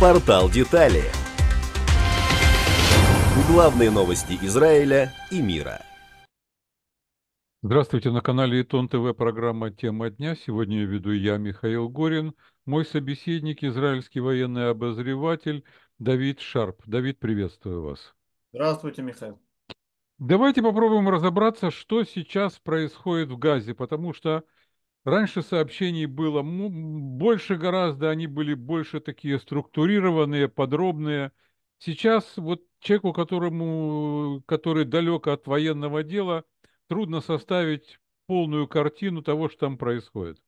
Портал детали. Главные новости Израиля и мира. Здравствуйте, на канале Итон ТВ программа «Тема дня». Сегодня ее веду я, Михаил Горин. Мой собеседник, израильский военный обозреватель, Давид Шарп. Давид, приветствую вас. Здравствуйте, Михаил. Давайте попробуем разобраться, что сейчас происходит в Газе, потому что раньше сообщений было больше гораздо, они были больше такие структурированные, подробные. Сейчас вот человеку, которому, который далек от военного дела, трудно составить полную картину того, что там происходит.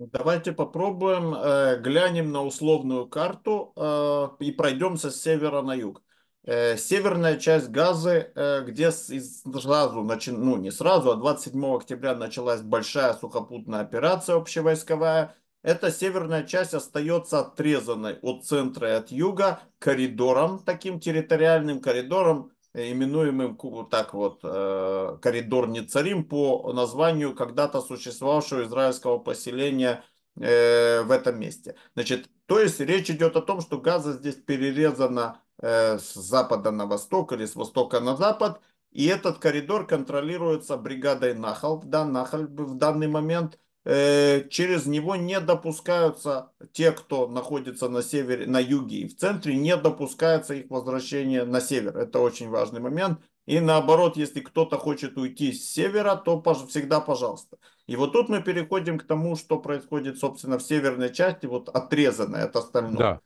Давайте попробуем, э, глянем на условную карту э, и пройдемся с севера на юг. Э, северная часть Газы, где сразу, начи... ну не сразу, а 27 октября началась большая сухопутная операция общевойсковая. Эта северная часть остается отрезанной от центра и от юга коридором, таким территориальным коридором, именуемым так вот э, коридор нецарим по названию когда-то существовавшего израильского поселения э, в этом месте. Значит, то есть речь идет о том, что Газа здесь перерезана э, с запада на восток или с востока на запад, и этот коридор контролируется бригадой Нахал, да, Нахал в данный момент – Э, через него не допускаются те, кто находится на севере, на юге и в центре, не допускается их возвращение на север. Это очень важный момент. И наоборот, если кто-то хочет уйти с севера, то всегда пожалуйста. И вот тут мы переходим к тому, что происходит, собственно, в северной части, вот отрезанной от остального. Да.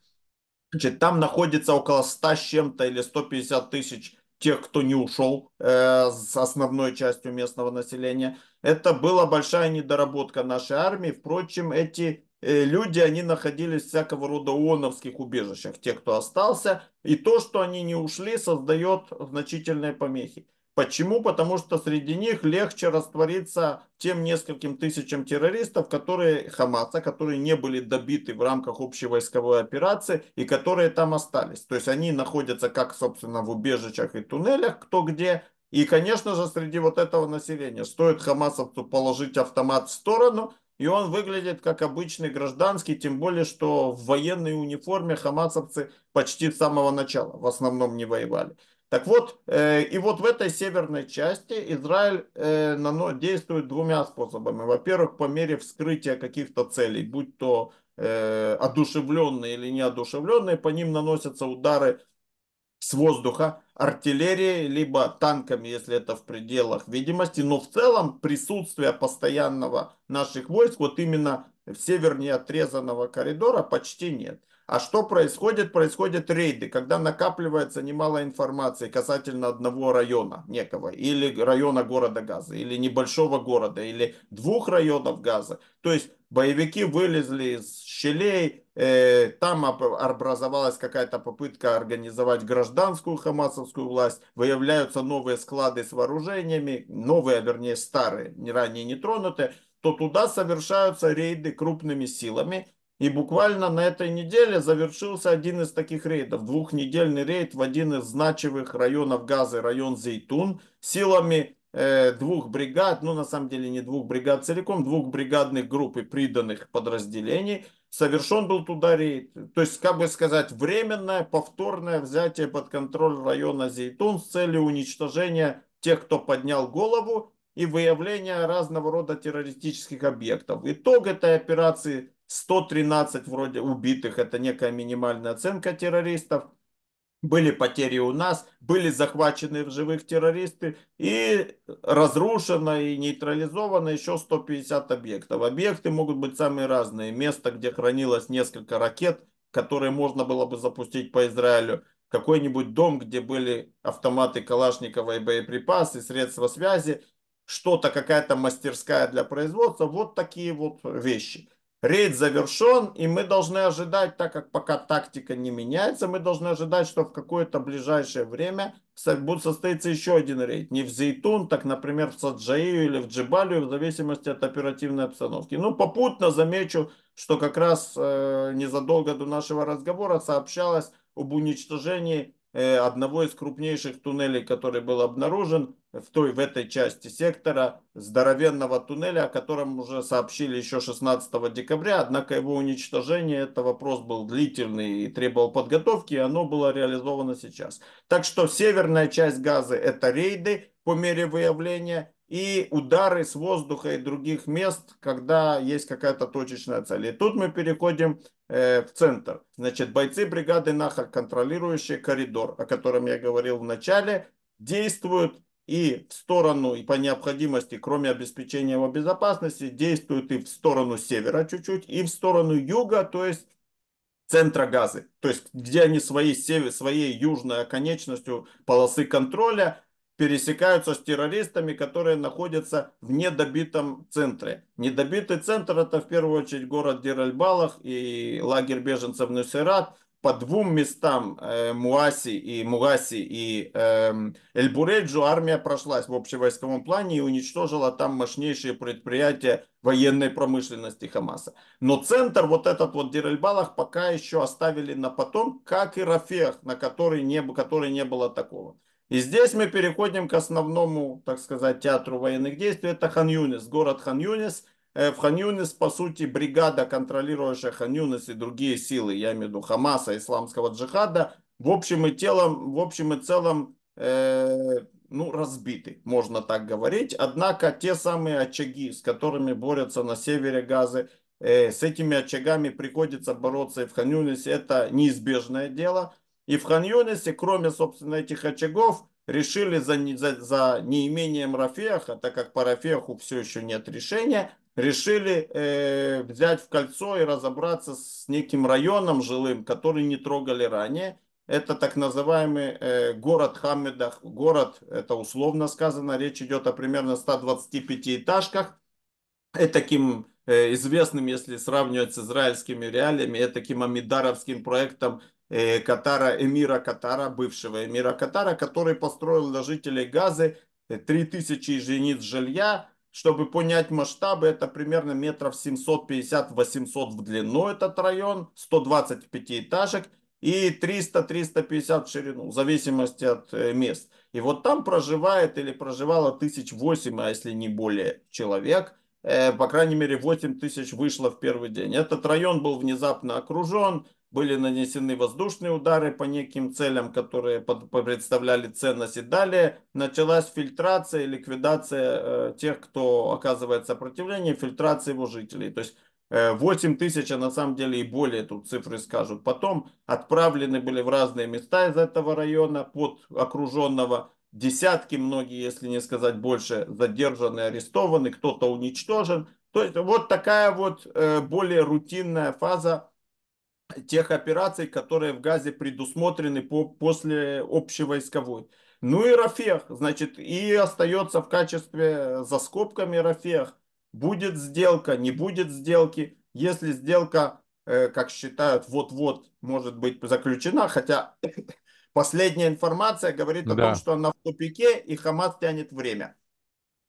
Значит, там находится около 100 с чем-то или 150 тысяч тех, кто не ушел э, с основной частью местного населения. Это была большая недоработка нашей армии. Впрочем, эти э, люди, они находились в всякого рода ООНовских убежищах, те, кто остался. И то, что они не ушли, создает значительные помехи. Почему? Потому что среди них легче раствориться тем нескольким тысячам террористов, которые Хамаса, которые не были добиты в рамках общей войсковой операции и которые там остались. То есть они находятся как, собственно, в убежищах и туннелях, кто где. И, конечно же, среди вот этого населения стоит хамасовцу положить автомат в сторону, и он выглядит как обычный гражданский, тем более, что в военной униформе хамасовцы почти с самого начала в основном не воевали. Так вот, э, и вот в этой северной части Израиль э, нано, действует двумя способами. Во-первых, по мере вскрытия каких-то целей, будь то э, одушевленные или неодушевленные, по ним наносятся удары с воздуха, артиллерией, либо танками, если это в пределах видимости. Но в целом присутствие постоянного наших войск вот именно в севернее отрезанного коридора почти нет. А что происходит? Происходят рейды, когда накапливается немало информации касательно одного района некого, или района города Газа, или небольшого города, или двух районов Газа. То есть боевики вылезли из щелей, э, там образовалась какая-то попытка организовать гражданскую хамасовскую власть, выявляются новые склады с вооружениями, новые, а вернее старые, ранее не тронутые, то туда совершаются рейды крупными силами, и буквально на этой неделе завершился один из таких рейдов. Двухнедельный рейд в один из значимых районов Газы, район Зейтун, силами э, двух бригад, ну на самом деле не двух бригад целиком, двух бригадных групп и приданных подразделений, совершен был туда рейд. То есть, как бы сказать, временное повторное взятие под контроль района Зейтун с целью уничтожения тех, кто поднял голову и выявления разного рода террористических объектов. Итог этой операции 113 вроде убитых, это некая минимальная оценка террористов. Были потери у нас, были захвачены в живых террористы и разрушено и нейтрализовано еще 150 объектов. Объекты могут быть самые разные. Место, где хранилось несколько ракет, которые можно было бы запустить по Израилю. Какой-нибудь дом, где были автоматы Калашникова и боеприпасы, средства связи. Что-то, какая-то мастерская для производства. Вот такие вот вещи. Рейд завершен, и мы должны ожидать, так как пока тактика не меняется, мы должны ожидать, что в какое-то ближайшее время будет состоится еще один рейд. Не в Зейтун, так, например, в Саджаию или в Джибалию, в зависимости от оперативной обстановки. Ну, попутно замечу, что как раз э, незадолго до нашего разговора сообщалось об уничтожении э, одного из крупнейших туннелей, который был обнаружен в той, в этой части сектора здоровенного туннеля, о котором уже сообщили еще 16 декабря, однако его уничтожение, это вопрос был длительный и требовал подготовки, и оно было реализовано сейчас. Так что северная часть газа это рейды по мере выявления и удары с воздуха и других мест, когда есть какая-то точечная цель. И тут мы переходим э, в центр. Значит, бойцы бригады Нахар, контролирующие коридор, о котором я говорил в начале, действуют и в сторону, и по необходимости, кроме обеспечения его безопасности, действует и в сторону севера чуть-чуть, и в сторону юга, то есть центра Газы. То есть где они своей, север, своей южной оконечностью полосы контроля пересекаются с террористами, которые находятся в недобитом центре. Недобитый центр это в первую очередь город Диральбалах и лагерь беженцев Нусерат – по двум местам э, Муаси и Мугаси и э, Эльбуреджу армия прошлась в общевойсковом плане и уничтожила там мощнейшие предприятия военной промышленности Хамаса. Но центр, вот этот вот Дирельбалах, пока еще оставили на потом, как и Рафех, на который не, который не было такого. И здесь мы переходим к основному, так сказать, театру военных действий. Это Хан-Юнис, город Хан-Юнис – Э, в Ханьюнис, по сути, бригада, контролирующая Ханьюнис и другие силы, я имею в виду Хамаса, исламского джихада, в общем и, телом, в общем и целом э, ну, разбиты, можно так говорить. Однако те самые очаги, с которыми борются на севере Газы, э, с этими очагами приходится бороться и в Ханьюнисе. Это неизбежное дело. И в Ханьюнисе, кроме, собственно, этих очагов, решили за, за, за неимением Рафеха, так как по Рафеху все еще нет решения – решили э, взять в кольцо и разобраться с неким районом жилым, который не трогали ранее. Это так называемый э, город Хаммедах. Город, это условно сказано, речь идет о примерно 125 этажках. Это таким э, известным, если сравнивать с израильскими реалиями, это таким амидаровским проектом э, Катара, эмира Катара, бывшего эмира Катара, который построил для жителей Газы 3000 э, единиц жилья, чтобы понять масштабы, это примерно метров 750-800 в длину этот район, 125 этажек и 300-350 в ширину, в зависимости от э, мест. И вот там проживает или проживало 1008 а если не более, человек. Э, по крайней мере, 8 тысяч вышло в первый день. Этот район был внезапно окружен, были нанесены воздушные удары по неким целям, которые под, представляли ценность. И далее началась фильтрация и ликвидация э, тех, кто оказывает сопротивление, фильтрация его жителей. То есть 8 э, тысяч, а на самом деле и более тут цифры скажут. Потом отправлены были в разные места из этого района, под окруженного десятки, многие, если не сказать больше, задержаны, арестованы, кто-то уничтожен. То есть вот такая вот э, более рутинная фаза тех операций, которые в Газе предусмотрены по, после общевойсковой. Ну и Рафех, значит, и остается в качестве э, за скобками Рафех. Будет сделка, не будет сделки. Если сделка, э, как считают, вот-вот может быть заключена, хотя последняя информация говорит да. о том, что она в тупике и Хамас тянет время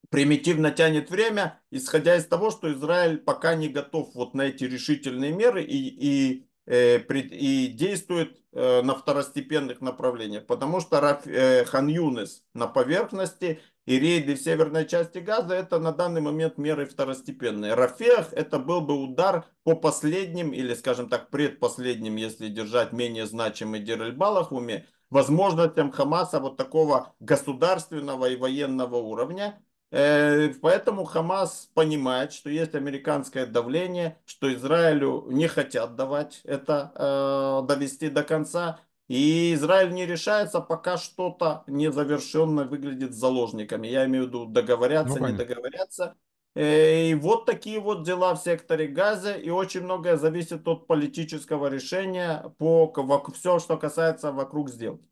примитивно тянет время, исходя из того, что Израиль пока не готов вот на эти решительные меры и, и Э, и действует э, на второстепенных направлениях, потому что э, Хан Юнес на поверхности и рейды в северной части Газа это на данный момент меры второстепенные. Рафех это был бы удар по последним или, скажем так, предпоследним, если держать менее значимый Дирельбалах в уме, возможностям Хамаса вот такого государственного и военного уровня. Э, поэтому Хамас понимает, что есть американское давление, что Израилю не хотят давать это э, довести до конца. И Израиль не решается, пока что-то незавершенно выглядит заложниками. Я имею в виду договорятся, ну, не договорятся. Э, и вот такие вот дела в секторе Газа, и очень многое зависит от политического решения по все, что касается вокруг сделки.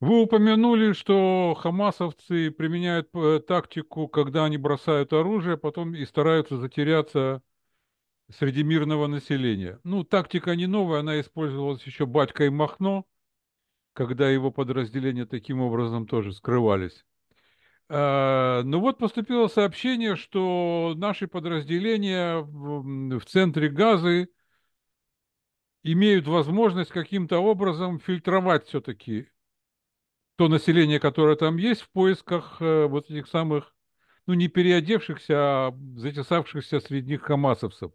Вы упомянули, что хамасовцы применяют э, тактику, когда они бросают оружие, а потом и стараются затеряться среди мирного населения. Ну, тактика не новая, она использовалась еще батькой Махно, когда его подразделения таким образом тоже скрывались. А, ну вот поступило сообщение, что наши подразделения в центре Газы имеют возможность каким-то образом фильтровать все-таки то население, которое там есть, в поисках э, вот этих самых, ну, не переодевшихся, а затесавшихся средних хамасовцев.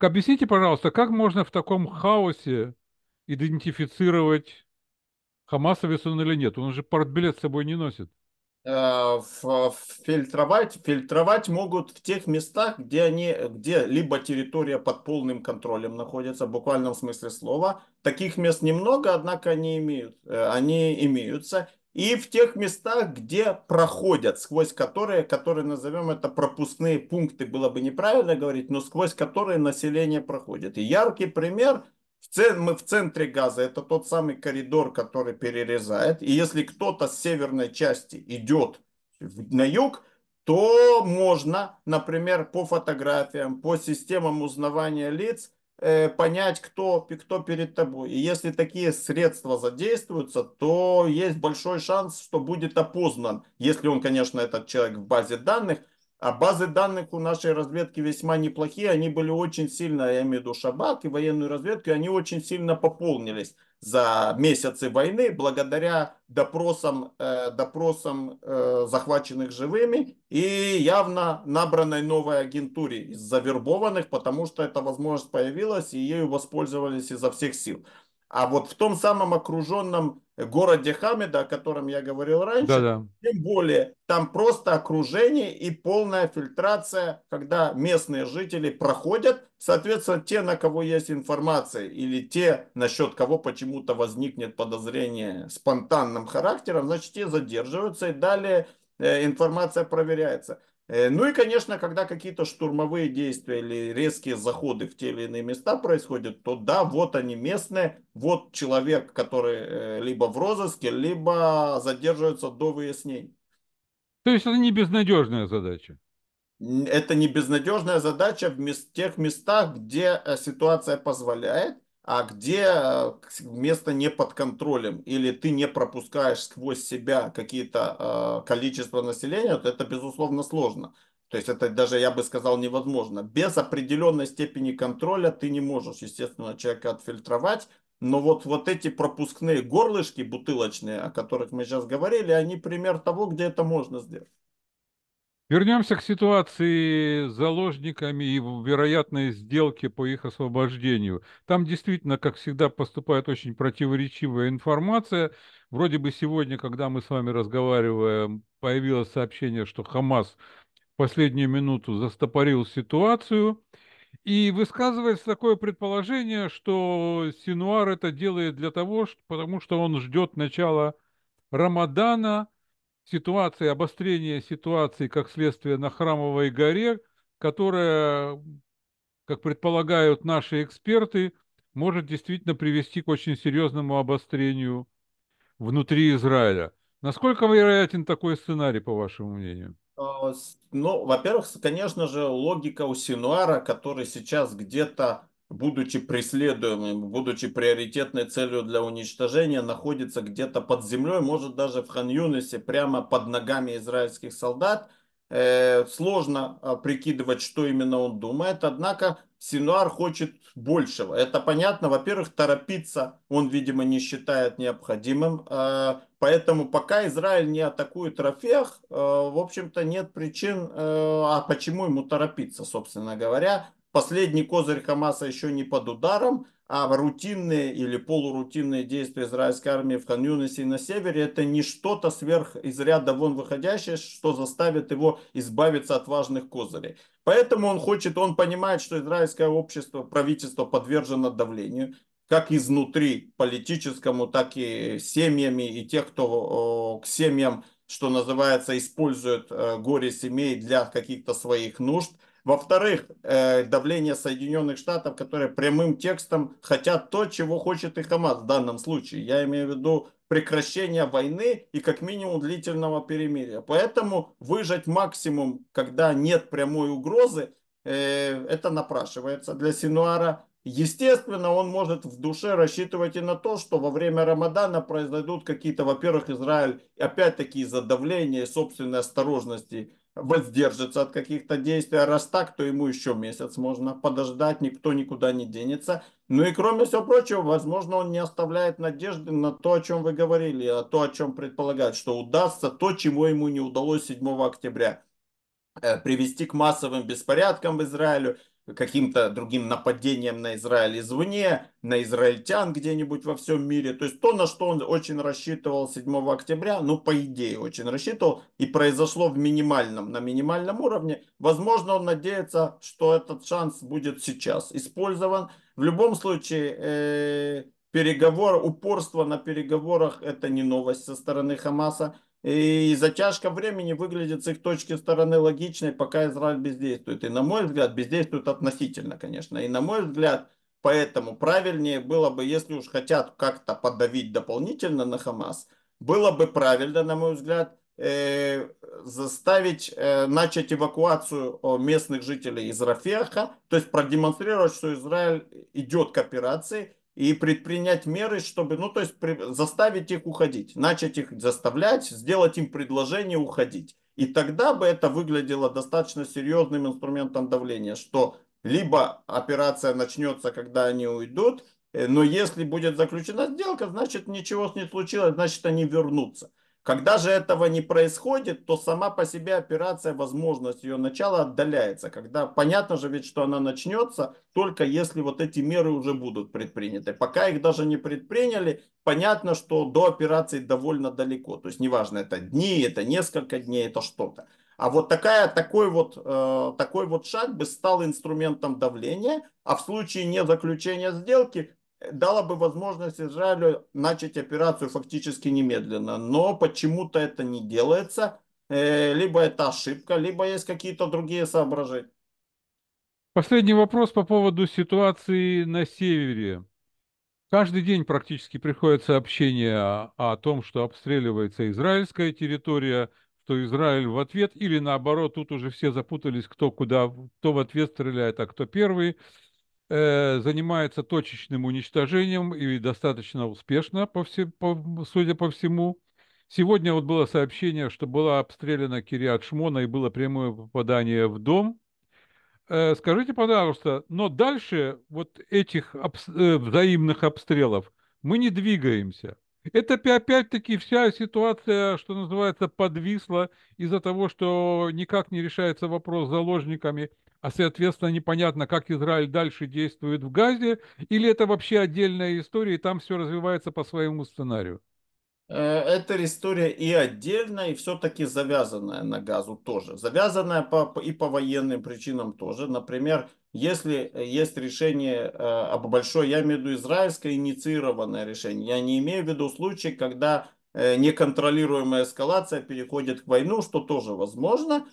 Объясните, пожалуйста, как можно в таком хаосе идентифицировать, хамасовец он или нет? Он же портбилет с собой не носит. Э, фильтровать, фильтровать могут в тех местах, где они, где либо территория под полным контролем находится, в буквальном смысле слова. Таких мест немного, однако они, имеют, э, они имеются. И в тех местах, где проходят, сквозь которые, которые назовем это пропускные пункты, было бы неправильно говорить, но сквозь которые население проходит. И яркий пример – мы в центре Газа, это тот самый коридор, который перерезает. И если кто-то с северной части идет на юг, то можно, например, по фотографиям, по системам узнавания лиц э, понять, кто, кто перед тобой. И если такие средства задействуются, то есть большой шанс, что будет опознан, если он, конечно, этот человек в базе данных, а базы данных у нашей разведки весьма неплохие. Они были очень сильно, я имею в виду Шабак и военную разведку, они очень сильно пополнились за месяцы войны благодаря допросам, э, допросам э, захваченных живыми и явно набранной новой агентуре из завербованных, потому что эта возможность появилась и ею воспользовались изо всех сил. А вот в том самом окруженном городе Хамеда, о котором я говорил раньше, да -да. тем более там просто окружение и полная фильтрация, когда местные жители проходят, соответственно, те, на кого есть информация, или те, насчет кого почему-то возникнет подозрение спонтанным характером, значит, те задерживаются и далее э, информация проверяется. Э, ну и, конечно, когда какие-то штурмовые действия или резкие заходы в те или иные места происходят, то да, вот они местные, вот человек, который э, либо в розыске, либо задерживается до выяснений. То есть это не безнадежная задача? Это не безнадежная задача в тех местах, где э, ситуация позволяет а где э, место не под контролем, или ты не пропускаешь сквозь себя какие-то э, количество населения, то это, безусловно, сложно. То есть это даже, я бы сказал, невозможно. Без определенной степени контроля ты не можешь, естественно, человека отфильтровать. Но вот, вот эти пропускные горлышки бутылочные, о которых мы сейчас говорили, они пример того, где это можно сделать. Вернемся к ситуации с заложниками и вероятной сделке по их освобождению. Там действительно, как всегда, поступает очень противоречивая информация. Вроде бы сегодня, когда мы с вами разговариваем, появилось сообщение, что Хамас в последнюю минуту застопорил ситуацию. И высказывается такое предположение, что Синуар это делает для того, потому что он ждет начала Рамадана – ситуации, обострение ситуации как следствие на Храмовой горе, которая, как предполагают наши эксперты, может действительно привести к очень серьезному обострению внутри Израиля. Насколько вероятен такой сценарий, по вашему мнению? А, ну, во-первых, конечно же, логика у Синуара, который сейчас где-то будучи преследуемым, будучи приоритетной целью для уничтожения, находится где-то под землей, может даже в Хан-Юнисе, прямо под ногами израильских солдат. Э, сложно э, прикидывать, что именно он думает, однако Синуар хочет большего. Это понятно. Во-первых, торопиться он, видимо, не считает необходимым. Э, поэтому пока Израиль не атакует Рафех, э, в общем-то, нет причин, э, а почему ему торопиться, собственно говоря Последний козырь Хамаса еще не под ударом, а рутинные или полурутинные действия израильской армии в хан и на севере это не что-то сверх из ряда вон выходящее, что заставит его избавиться от важных козырей. Поэтому он хочет, он понимает, что израильское общество, правительство подвержено давлению, как изнутри политическому, так и семьями и тех, кто к семьям, что называется, использует э, горе семей для каких-то своих нужд – во-вторых, э, давление Соединенных Штатов, которые прямым текстом хотят то, чего хочет и Хамас в данном случае. Я имею в виду прекращение войны и как минимум длительного перемирия. Поэтому выжать максимум, когда нет прямой угрозы, э, это напрашивается для Синуара. Естественно, он может в душе рассчитывать и на то, что во время Рамадана произойдут какие-то, во-первых, Израиль, опять-таки из-за давления и собственной осторожности воздержится от каких-то действий, а раз так, то ему еще месяц можно подождать, никто никуда не денется. Ну и кроме всего прочего, возможно, он не оставляет надежды на то, о чем вы говорили, а то, о чем предполагают, что удастся то, чего ему не удалось 7 октября э, привести к массовым беспорядкам в Израилю, каким-то другим нападением на Израиль извне, на израильтян где-нибудь во всем мире. То есть то, на что он очень рассчитывал 7 октября, ну, по идее, очень рассчитывал, и произошло в минимальном, на минимальном уровне. Возможно, он надеется, что этот шанс будет сейчас использован. В любом случае, э, переговор, упорство на переговорах – это не новость со стороны Хамаса. И затяжка времени выглядит с их точки стороны логичной, пока Израиль бездействует. И на мой взгляд, бездействует относительно, конечно. И на мой взгляд, поэтому правильнее было бы, если уж хотят как-то подавить дополнительно на Хамас, было бы правильно, на мой взгляд, э, заставить э, начать эвакуацию э, местных жителей из Рафеха, то есть продемонстрировать, что Израиль идет к операции – и предпринять меры, чтобы, ну, то есть при, заставить их уходить, начать их заставлять, сделать им предложение уходить. И тогда бы это выглядело достаточно серьезным инструментом давления, что либо операция начнется, когда они уйдут, э, но если будет заключена сделка, значит ничего с не случилось, значит они вернутся. Когда же этого не происходит, то сама по себе операция, возможность ее начала отдаляется. Когда понятно же ведь, что она начнется, только если вот эти меры уже будут предприняты. Пока их даже не предприняли, понятно, что до операции довольно далеко. То есть неважно, это дни, это несколько дней, это что-то. А вот такая, такой, вот, э, такой вот шаг бы стал инструментом давления, а в случае не заключения сделки Э, дала бы возможность Израилю начать операцию фактически немедленно. Но почему-то это не делается. Э, либо это ошибка, либо есть какие-то другие соображения. Последний вопрос по поводу ситуации на севере. Каждый день практически приходят сообщения о том, что обстреливается израильская территория, что Израиль в ответ, или наоборот, тут уже все запутались, кто куда, кто в ответ стреляет, а кто первый. Э, занимается точечным уничтожением и достаточно успешно, по все, по, судя по всему. Сегодня вот было сообщение, что была обстреляна Кириат Шмона и было прямое попадание в дом. Э, скажите, пожалуйста, но дальше вот этих обс э, взаимных обстрелов мы не двигаемся. Это опять-таки вся ситуация, что называется, подвисла из-за того, что никак не решается вопрос с заложниками а, соответственно, непонятно, как Израиль дальше действует в Газе, или это вообще отдельная история, и там все развивается по своему сценарию? Э, это история и отдельная, и все-таки завязанная на газу тоже. Завязанная по, и по военным причинам тоже. Например, если э, есть решение э, об большой, я имею в виду израильское инициированное решение, я не имею в виду случай, когда неконтролируемая эскалация переходит к войну, что тоже возможно,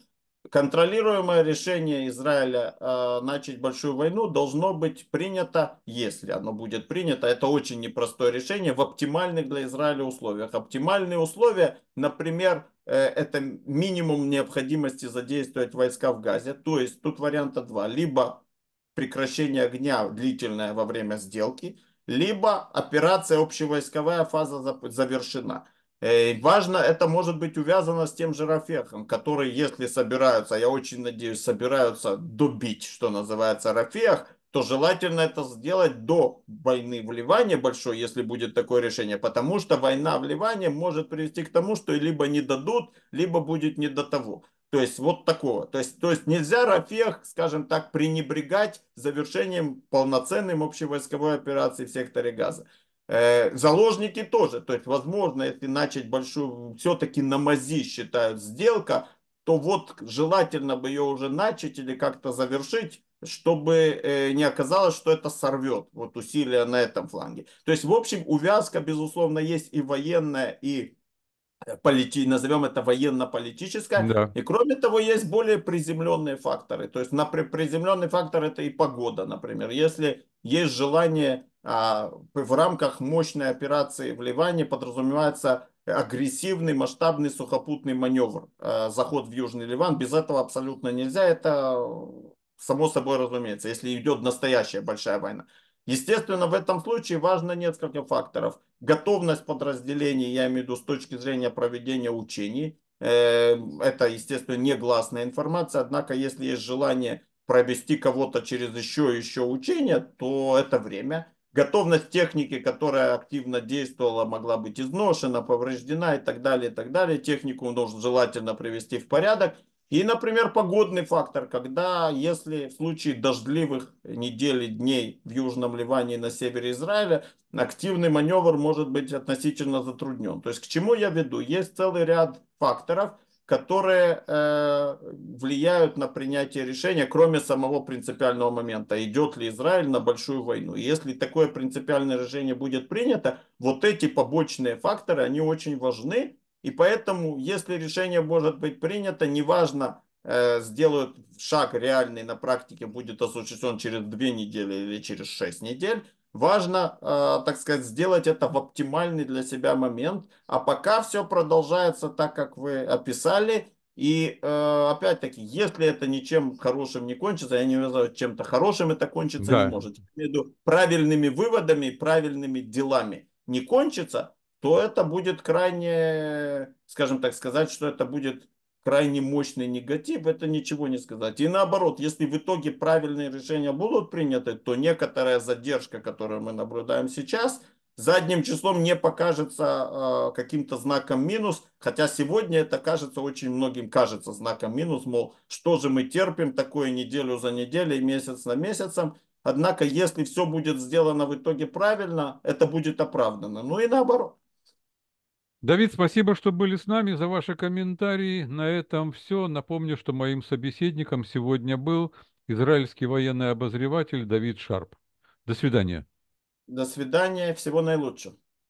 контролируемое решение Израиля э, начать большую войну должно быть принято, если оно будет принято. Это очень непростое решение в оптимальных для Израиля условиях. Оптимальные условия, например, э, это минимум необходимости задействовать войска в Газе. То есть тут варианта два. Либо прекращение огня длительное во время сделки, либо операция общевойсковая фаза завершена. Э, важно, это может быть увязано с тем же Рафехом, который, если собираются, я очень надеюсь, собираются добить, что называется, Рафех, то желательно это сделать до войны в Ливане большой, если будет такое решение, потому что война в Ливане может привести к тому, что либо не дадут, либо будет не до того. То есть вот такого. То есть, то есть нельзя Рафех, скажем так, пренебрегать завершением полноценной общевойсковой операции в секторе Газа. Э, заложники тоже, то есть, возможно, если начать большую, все-таки на мази считают сделка, то вот желательно бы ее уже начать или как-то завершить, чтобы э, не оказалось, что это сорвет вот усилия на этом фланге. То есть, в общем, увязка, безусловно, есть и военная, и э, полити... назовем это военно-политическая. Да. И кроме того, есть более приземленные факторы. То есть на при... приземленный фактор это и погода, например. Если есть желание а, в рамках мощной операции в Ливане подразумевается агрессивный масштабный сухопутный маневр, а, заход в Южный Ливан. Без этого абсолютно нельзя, это само собой разумеется, если идет настоящая большая война. Естественно, в этом случае важно несколько факторов. Готовность подразделений, я имею в виду с точки зрения проведения учений, эм, это, естественно, негласная информация, однако, если есть желание провести кого-то через еще и еще учение, то это время. Готовность техники, которая активно действовала, могла быть изношена, повреждена и так далее, и так далее. Технику нужно желательно привести в порядок. И, например, погодный фактор, когда если в случае дождливых недель и дней в Южном Ливане и на севере Израиля, активный маневр может быть относительно затруднен. То есть к чему я веду? Есть целый ряд факторов – которые э, влияют на принятие решения, кроме самого принципиального момента, идет ли Израиль на большую войну. И если такое принципиальное решение будет принято, вот эти побочные факторы, они очень важны. И поэтому, если решение может быть принято, неважно, э, сделают шаг реальный на практике, будет осуществлен через две недели или через шесть недель, Важно, э, так сказать, сделать это в оптимальный для себя момент. А пока все продолжается так, как вы описали. И э, опять-таки, если это ничем хорошим не кончится, я не знаю, чем-то хорошим это кончится да. не может. Между правильными выводами правильными делами не кончится, то это будет крайне, скажем так сказать, что это будет крайне мощный негатив, это ничего не сказать. И наоборот, если в итоге правильные решения будут приняты, то некоторая задержка, которую мы наблюдаем сейчас, задним числом не покажется э, каким-то знаком минус, хотя сегодня это кажется очень многим кажется знаком минус, мол, что же мы терпим такое неделю за неделей, месяц на месяцем. Однако, если все будет сделано в итоге правильно, это будет оправдано. Ну и наоборот. Давид, спасибо, что были с нами, за ваши комментарии. На этом все. Напомню, что моим собеседником сегодня был израильский военный обозреватель Давид Шарп. До свидания. До свидания. Всего наилучшего.